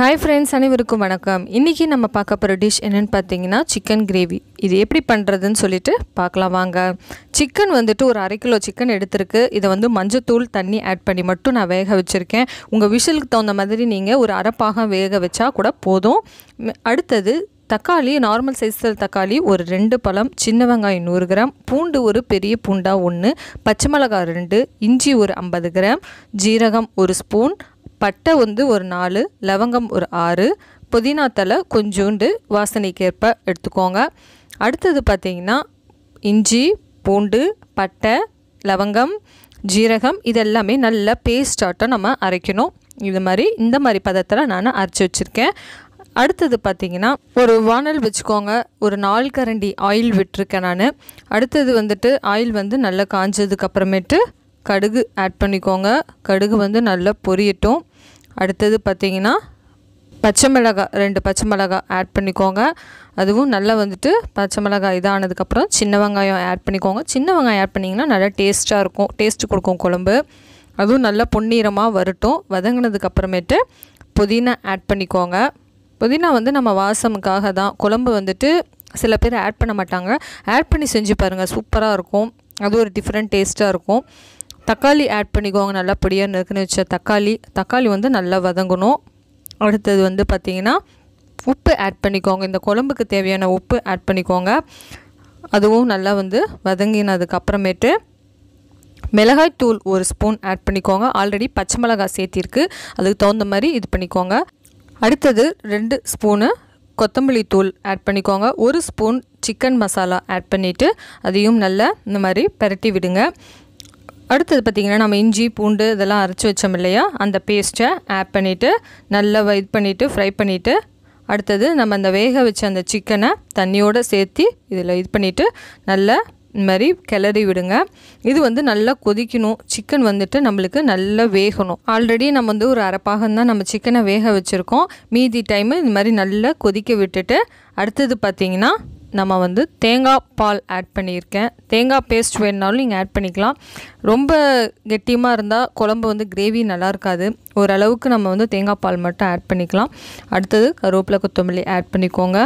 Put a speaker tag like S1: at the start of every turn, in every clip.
S1: hi friends அனைவருக்கும் வணக்கம் இன்றைக்கி நம்ம பார்க்க போகிற டிஷ் என்னென்னு பார்த்தீங்கன்னா சிக்கன் கிரேவி இது எப்படி பண்ணுறதுன்னு சொல்லிட்டு பார்க்கலாம் வாங்க சிக்கன் வந்துட்டு ஒரு அரை கிலோ சிக்கன் எடுத்திருக்கு இதை வந்து மஞ்சத்தூள் தண்ணி ஆட் பண்ணி மட்டும் நான் வேக வச்சுருக்கேன் உங்கள் விஷலுக்கு தகுந்த மாதிரி நீங்கள் ஒரு அரைப்பாகம் வேக வச்சா கூட போதும் அடுத்தது தக்காளி நார்மல் சைஸில் தக்காளி ஒரு ரெண்டு பழம் சின்ன வெங்காயம் நூறு கிராம் பூண்டு ஒரு பெரிய பூண்டா ஒன்று பச்சை மிளகாய் ரெண்டு இஞ்சி ஒரு ஐம்பது கிராம் ஜீரகம் ஒரு ஸ்பூன் பட்டை வந்து ஒரு நாலு லவங்கம் ஒரு ஆறு புதினா தலை கொஞ்சோண்டு வாசனைக்கேற்ப எடுத்துக்கோங்க அடுத்தது பார்த்திங்கன்னா இஞ்சி பூண்டு பட்டை லவங்கம் ஜீரகம் இதெல்லாமே நல்லா பேஸ்டாட்டம் நம்ம அரைக்கணும் இது மாதிரி இந்த மாதிரி பதத்தில் நான் அரைச்சி வச்சுருக்கேன் அடுத்தது பார்த்திங்கன்னா ஒரு வானல் வச்சுக்கோங்க ஒரு நாலு கரண்டி ஆயில் விட்டுருக்கேன் நான் அடுத்தது வந்துட்டு ஆயில் வந்து நல்லா காஞ்சதுக்கு அப்புறமேட்டு கடுகு ஆட் பண்ணிக்கோங்க கடுகு வந்து நல்லா பொரியட்டும் அடுத்தது பார்த்திங்கன்னா பச்சை மிளகாய் ரெண்டு பச்சை மிளகாய் ஆட் பண்ணிக்கோங்க அதுவும் நல்லா வந்துட்டு பச்சை மிளகாய் இதானதுக்கப்புறம் சின்ன வெங்காயம் ஆட் பண்ணிக்கோங்க சின்ன வெங்காயம் ஆட் பண்ணிங்கன்னா நல்லா டேஸ்ட்டாக இருக்கும் டேஸ்ட் கொடுக்கும் குழம்பு அதுவும் நல்லா பொன்னீரமாக வரட்டும் வதங்கினதுக்கப்புறமேட்டு புதினா ஆட் பண்ணிக்கோங்க புதினா வந்து நம்ம வாசமுக்காக தான் குழம்பு வந்துட்டு சில பேர் ஆட் பண்ண மாட்டாங்க ஆட் பண்ணி செஞ்சு பாருங்கள் சூப்பராக இருக்கும் அது ஒரு டிஃப்ரெண்ட் டேஸ்ட்டாக இருக்கும் தக்காளி ஆட் பண்ணிக்கோங்க நல்லா பொடியாக இருக்குன்னு வச்ச தக்காளி தக்காளி வந்து நல்லா வதங்கணும் அடுத்தது வந்து பார்த்திங்கன்னா உப்பு ஆட் பண்ணிக்கோங்க இந்த குழம்புக்கு தேவையான உப்பு ஆட் பண்ணிக்கோங்க அதுவும் நல்லா வந்து வதங்கினதுக்கப்புறமேட்டு மிளகாய் தூள் ஒரு ஸ்பூன் ஆட் பண்ணிக்கோங்க ஆல்ரெடி பச்சை மிளகாய் சேர்த்திருக்கு அதுக்கு தகுந்த மாதிரி இது பண்ணிக்கோங்க அடுத்தது ரெண்டு ஸ்பூனு கொத்தமல்லி தூள் ஆட் பண்ணிக்கோங்க ஒரு ஸ்பூன் சிக்கன் மசாலா ஆட் பண்ணிவிட்டு அதையும் நல்லா இந்த மாதிரி பரட்டி விடுங்க அடுத்தது பார்த்திங்கன்னா நம்ம இஞ்சி பூண்டு இதெல்லாம் அரைச்சி வச்சோம் இல்லையா அந்த பேஸ்ட்டை ஆட் பண்ணிவிட்டு நல்லா இது பண்ணிவிட்டு ஃப்ரை பண்ணிவிட்டு அடுத்தது நம்ம அந்த வேக வச்ச அந்த சிக்கனை தண்ணியோடு சேர்த்து இதில் இது பண்ணிவிட்டு நல்லா இந்த மாதிரி கிளறி விடுங்க இது வந்து நல்லா கொதிக்கணும் சிக்கன் வந்துட்டு நம்மளுக்கு நல்லா வேகணும் ஆல்ரெடி நம்ம வந்து ஒரு அரை தான் நம்ம சிக்கனை வேக வச்சுருக்கோம் மீதி டைமு இந்த மாதிரி நல்லா கொதிக்க விட்டுட்டு அடுத்தது பார்த்திங்கன்னா நம்ம வந்து தேங்காய் பால் ஆட் பண்ணியிருக்கேன் தேங்காய் பேஸ்ட் வேணுனாலும் நீங்கள் ஆட் பண்ணிக்கலாம் ரொம்ப கெட்டியமாக இருந்தால் குழம்பு வந்து கிரேவி நல்லா இருக்காது ஓரளவுக்கு நம்ம வந்து தேங்காய் பால் மட்டும் ஆட் பண்ணிக்கலாம் அடுத்தது கருவேப்பிலை கொத்தமல்லி ஆட் பண்ணிக்கோங்க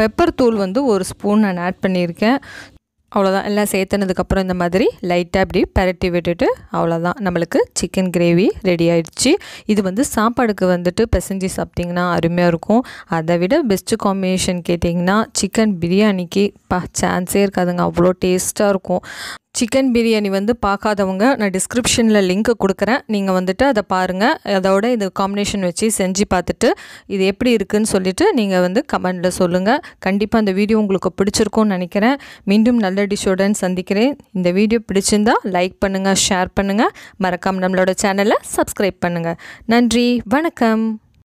S1: பெப்பர் தூள் வந்து ஒரு ஸ்பூன் நான் ஆட் பண்ணியிருக்கேன் அவ்வளோதான் எல்லாம் சேர்த்துனதுக்கப்புறம் இந்த மாதிரி லைட்டாக அப்படி பரட்டி விட்டுட்டு அவ்வளோதான் நம்மளுக்கு சிக்கன் கிரேவி ரெடி ஆயிடுச்சு இது வந்து சாப்பாடுக்கு வந்துட்டு பிசைஞ்சு சாப்பிட்டிங்கன்னா அருமையாக இருக்கும் அதை விட பெஸ்ட்டு காம்பினேஷன் கேட்டிங்கன்னா சிக்கன் பிரியாணிக்கு பா சான்ஸே இருக்காதுங்க அவ்வளோ டேஸ்ட்டாக இருக்கும் சிக்கன் பிரியாணி வந்து பார்க்காதவங்க நான் டிஸ்கிரிப்ஷனில் லிங்க்கு கொடுக்குறேன் நீங்கள் வந்துட்டு அதை பாருங்கள் அதோட இது காம்பினேஷன் வச்சு செஞ்சு பார்த்துட்டு இது எப்படி இருக்குதுன்னு சொல்லிவிட்டு நீங்கள் வந்து கமெண்டில் சொல்லுங்கள் கண்டிப்பாக அந்த வீடியோ உங்களுக்கு பிடிச்சிருக்கும்னு நினைக்கிறேன் மீண்டும் நல்ல டிஷோடன் சந்திக்கிறேன் இந்த வீடியோ பிடிச்சிருந்தால் லைக் பண்ணுங்கள் ஷேர் பண்ணுங்கள் மறக்காமல் நம்மளோட சேனலை சப்ஸ்கிரைப் பண்ணுங்கள் நன்றி வணக்கம்